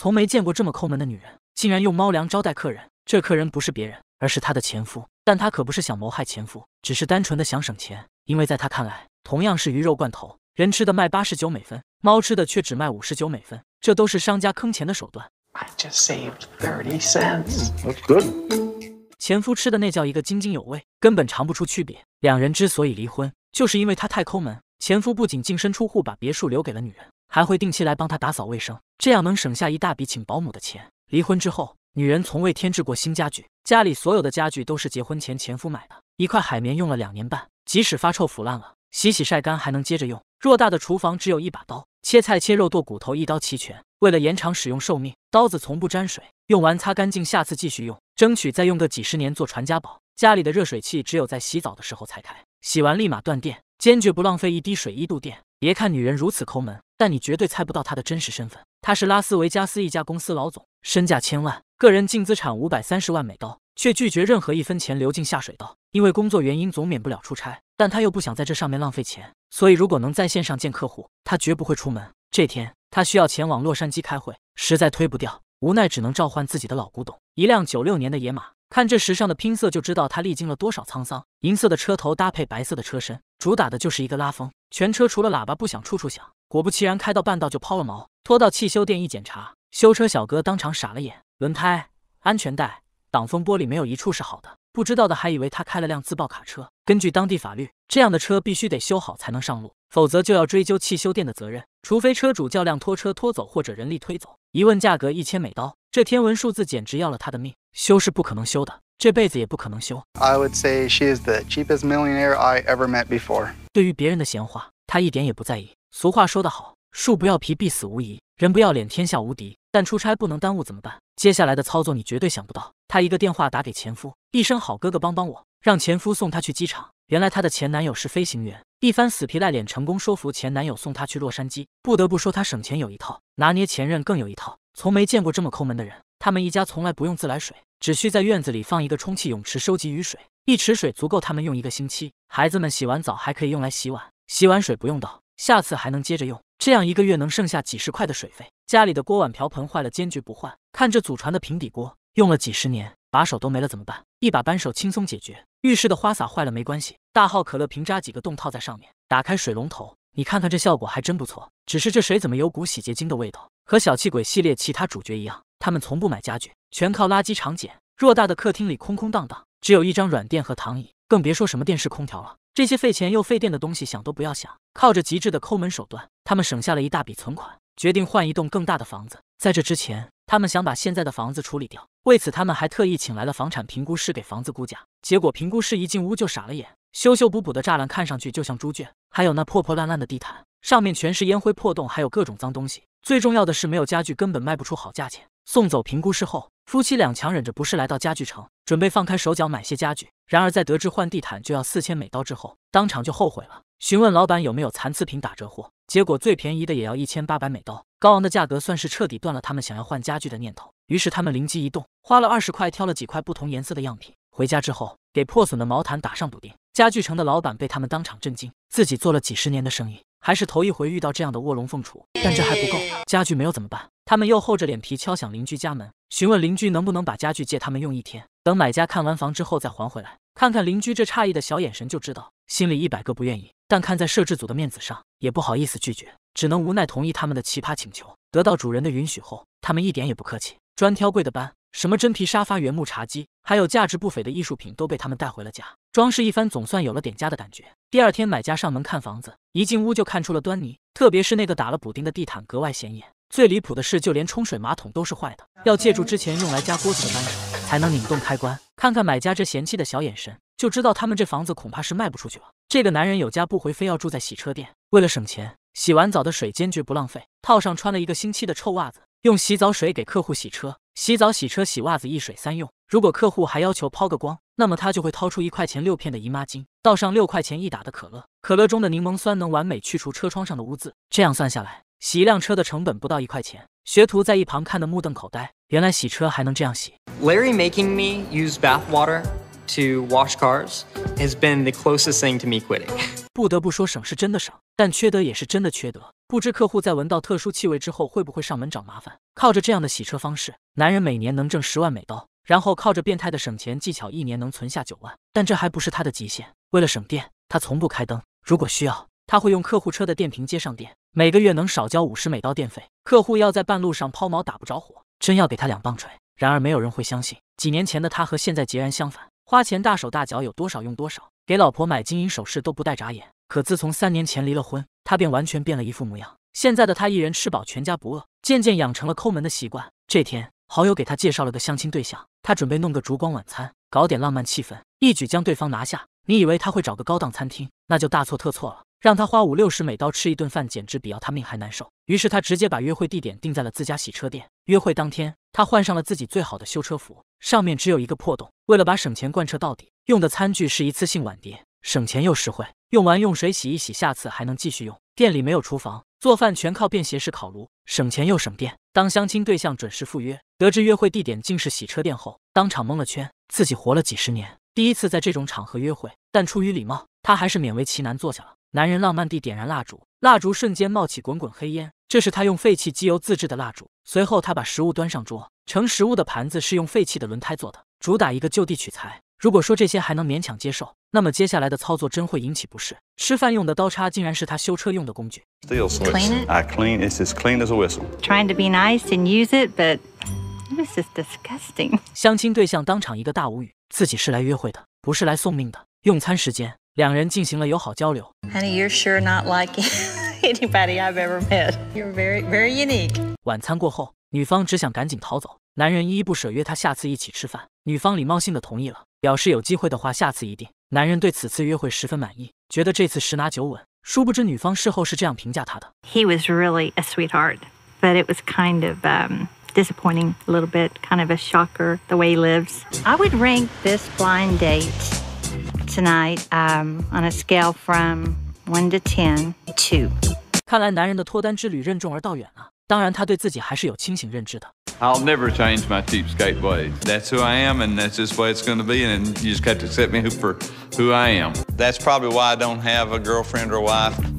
从没见过这么抠门的女人，竟然用猫粮招待客人。这客人不是别人，而是她的前夫。但她可不是想谋害前夫，只是单纯的想省钱。因为在她看来，同样是鱼肉罐头，人吃的卖八十九美分，猫吃的却只卖五十九美分，这都是商家坑钱的手段。I just saved thirty cents. That's good. 前夫吃的那叫一个津津有味，根本尝不出区别。两人之所以离婚，就是因为他太抠门。前夫不仅净身出户，把别墅留给了女人。还会定期来帮他打扫卫生，这样能省下一大笔请保姆的钱。离婚之后，女人从未添置过新家具，家里所有的家具都是结婚前前夫买的。一块海绵用了两年半，即使发臭腐烂了，洗洗晒干还能接着用。偌大的厨房只有一把刀，切菜切肉剁骨头一刀齐全。为了延长使用寿命，刀子从不沾水，用完擦干净，下次继续用，争取再用个几十年做传家宝。家里的热水器只有在洗澡的时候才开，洗完立马断电，坚决不浪费一滴水一度电。别看女人如此抠门。但你绝对猜不到他的真实身份，他是拉斯维加斯一家公司老总，身价千万，个人净资产五百三十万美刀，却拒绝任何一分钱流进下水道。因为工作原因总免不了出差，但他又不想在这上面浪费钱，所以如果能在线上见客户，他绝不会出门。这天他需要前往洛杉矶开会，实在推不掉，无奈只能召唤自己的老古董，一辆九六年的野马。看这时尚的拼色就知道他历经了多少沧桑，银色的车头搭配白色的车身，主打的就是一个拉风。全车除了喇叭不响，处处响。果不其然，开到半道就抛了锚，拖到汽修店一检查，修车小哥当场傻了眼，轮胎、安全带、挡风玻璃没有一处是好的。不知道的还以为他开了辆自爆卡车。根据当地法律，这样的车必须得修好才能上路，否则就要追究汽修店的责任，除非车主叫辆拖车拖走或者人力推走。一问价格一千美刀，这天文数字简直要了他的命，修是不可能修的，这辈子也不可能修。对于别人的闲话，他一点也不在意。俗话说得好，树不要皮必死无疑，人不要脸天下无敌。但出差不能耽误，怎么办？接下来的操作你绝对想不到。她一个电话打给前夫，一声好哥哥帮帮我，让前夫送她去机场。原来她的前男友是飞行员，一番死皮赖脸，成功说服前男友送她去洛杉矶。不得不说，她省钱有一套，拿捏前任更有一套。从没见过这么抠门的人。他们一家从来不用自来水，只需在院子里放一个充气泳池，收集雨水，一池水足够他们用一个星期。孩子们洗完澡还可以用来洗碗，洗碗水不用倒。下次还能接着用，这样一个月能剩下几十块的水费。家里的锅碗瓢盆坏了坚决不换，看这祖传的平底锅用了几十年，把手都没了怎么办？一把扳手轻松解决。浴室的花洒坏了没关系，大号可乐瓶扎几个洞套在上面，打开水龙头，你看看这效果还真不错。只是这水怎么有股洗洁精的味道？和小气鬼系列其他主角一样，他们从不买家具，全靠垃圾场捡。偌大的客厅里空空荡荡，只有一张软垫和躺椅，更别说什么电视空调了。这些费钱又费电的东西，想都不要想。靠着极致的抠门手段，他们省下了一大笔存款，决定换一栋更大的房子。在这之前，他们想把现在的房子处理掉。为此，他们还特意请来了房产评估师给房子估价。结果，评估师一进屋就傻了眼：修修补补的栅栏看上去就像猪圈，还有那破破烂烂的地毯，上面全是烟灰破洞，还有各种脏东西。最重要的是，没有家具，根本卖不出好价钱。送走评估师后。夫妻俩强忍着不适来到家具城，准备放开手脚买些家具。然而在得知换地毯就要四千美刀之后，当场就后悔了。询问老板有没有残次品打折货，结果最便宜的也要一千八百美刀。高昂的价格算是彻底断了他们想要换家具的念头。于是他们灵机一动，花了二十块挑了几块不同颜色的样品。回家之后，给破损的毛毯打上补丁。家具城的老板被他们当场震惊，自己做了几十年的生意，还是头一回遇到这样的卧龙凤雏。但这还不够，家具没有怎么办？他们又厚着脸皮敲响邻居家门，询问邻居能不能把家具借他们用一天，等买家看完房之后再还回来。看看邻居这诧异的小眼神就知道，心里一百个不愿意，但看在摄制组的面子上，也不好意思拒绝，只能无奈同意他们的奇葩请求。得到主人的允许后，他们一点也不客气，专挑贵的搬，什么真皮沙发、原木茶几，还有价值不菲的艺术品都被他们带回了家，装饰一番，总算有了点家的感觉。第二天，买家上门看房子，一进屋就看出了端倪，特别是那个打了补丁的地毯格外显眼。最离谱的是，就连冲水马桶都是坏的，要借助之前用来加锅子的扳手才能拧动开关。看看买家这嫌弃的小眼神，就知道他们这房子恐怕是卖不出去了。这个男人有家不回，非要住在洗车店。为了省钱，洗完澡的水坚决不浪费，套上穿了一个星期的臭袜子，用洗澡水给客户洗车。洗澡、洗车、洗袜子，一水三用。如果客户还要求抛个光，那么他就会掏出一块钱六片的姨妈巾，倒上六块钱一打的可乐。可乐中的柠檬酸能完美去除车窗上的污渍。这样算下来。洗一辆车的成本不到一块钱，学徒在一旁看得目瞪口呆。原来洗车还能这样洗。Larry making me use bath water to wash cars has been the closest thing to me quitting。不得不说省是真的省，但缺德也是真的缺德。不知客户在闻到特殊气味之后会不会上门找麻烦？靠着这样的洗车方式，男人每年能挣十万美刀，然后靠着变态的省钱技巧，一年能存下九万。但这还不是他的极限。为了省电，他从不开灯。如果需要，他会用客户车的电瓶接上电。每个月能少交五十美刀电费，客户要在半路上抛锚打不着火，真要给他两棒槌。然而没有人会相信，几年前的他和现在截然相反，花钱大手大脚，有多少用多少，给老婆买金银首饰都不带眨眼。可自从三年前离了婚，他便完全变了一副模样。现在的他一人吃饱全家不饿，渐渐养成了抠门的习惯。这天，好友给他介绍了个相亲对象，他准备弄个烛光晚餐，搞点浪漫气氛，一举将对方拿下。你以为他会找个高档餐厅？那就大错特错了。让他花五六十美刀吃一顿饭，简直比要他命还难受。于是他直接把约会地点定在了自家洗车店。约会当天，他换上了自己最好的修车服，上面只有一个破洞。为了把省钱贯彻到底，用的餐具是一次性碗碟，省钱又实惠。用完用水洗一洗，下次还能继续用。店里没有厨房，做饭全靠便携式烤炉，省钱又省电。当相亲对象准时赴约，得知约会地点竟是洗车店后，当场蒙了圈。自己活了几十年，第一次在这种场合约会，但出于礼貌。他还是勉为其难坐下了。男人浪漫地点燃蜡烛，蜡烛瞬间冒起滚滚黑烟，这是他用废弃机油自制的蜡烛。随后，他把食物端上桌，盛食物的盘子是用废弃的轮胎做的，主打一个就地取材。如果说这些还能勉强接受，那么接下来的操作真会引起不适。吃饭用的刀叉竟然是他修车用的工具。s t l e s n i t c I clean i it's as clean as a whistle. Trying to be nice and use it, but this is disgusting. 相亲对象当场一个大无语，自己是来约会的，不是来送命的。用餐时间。两人进行了友好交流。Honey, you're sure not like anybody I've ever met. You're very, very unique. 晚餐过后，女方只想赶紧逃走。男人依依不舍，约她下次一起吃饭。女方礼貌性的同意了，表示有机会的话，下次一定。男人对此次约会十分满意，觉得这次十拿九稳。殊不知，女方事后是这样评价他的：He was really a sweetheart, but it was kind of um disappointing, a little bit kind of a shocker the way he lives. I would rank this blind date. tonight um, on a scale from one to ten, two. 看来男人的脱单之旅任重而道远啊。当然，他对自己还是有清醒认知的。看来男人的脱单之旅任重而道远啊！当然，他对自己还是有清醒认知的。I'll never change my cheapskate ways. That's who I am, and that's just the way it's going to be. And you just have to accept me for who I am. That's probably why I don't have a girlfriend or wife.